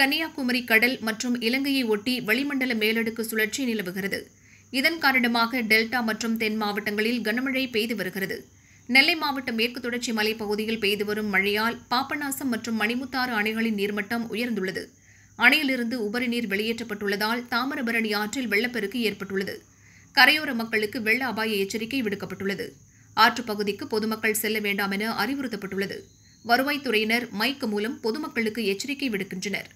கன்னியாகுமரி கடல் மற்றும் இலங்கையை ஒட்டி வளிமண்டல மேலடுக்கு சுழற்சி நிலவுகிறது இதன் காரணமாக டெல்டா மற்றும் தென் மாவட்டங்களில் கனமழை பெய்து வருகிறது நெல்லை மாவட்ட மேற்கு தொடர்ச்சி மலைப்பகுதியில் பெய்து வரும் மழையால் பாப்பநாசம் மற்றும் மணிமுத்தாறு அணைகளின் நீர்மட்டம் உயர்ந்துள்ளது அணையிலிருந்து உபரி நீர் வெளியேற்றப்பட்டுள்ளதால் தாமிரபரணி ஆற்றில் வெள்ளப்பெருக்கு ஏற்பட்டுள்ளது கரையோர மக்களுக்கு வெள்ள அபாய எச்சரிக்கை விடுக்கப்பட்டுள்ளது ஆற்றுப்பகுதிக்கு பொதுமக்கள் செல்ல வேண்டாம் என அறிவுறுத்தப்பட்டுள்ளது வருவாய்த்துறையினர் மைக்கு மூலம் பொதுமக்களுக்கு எச்சரிக்கை விடுக்கின்றனர்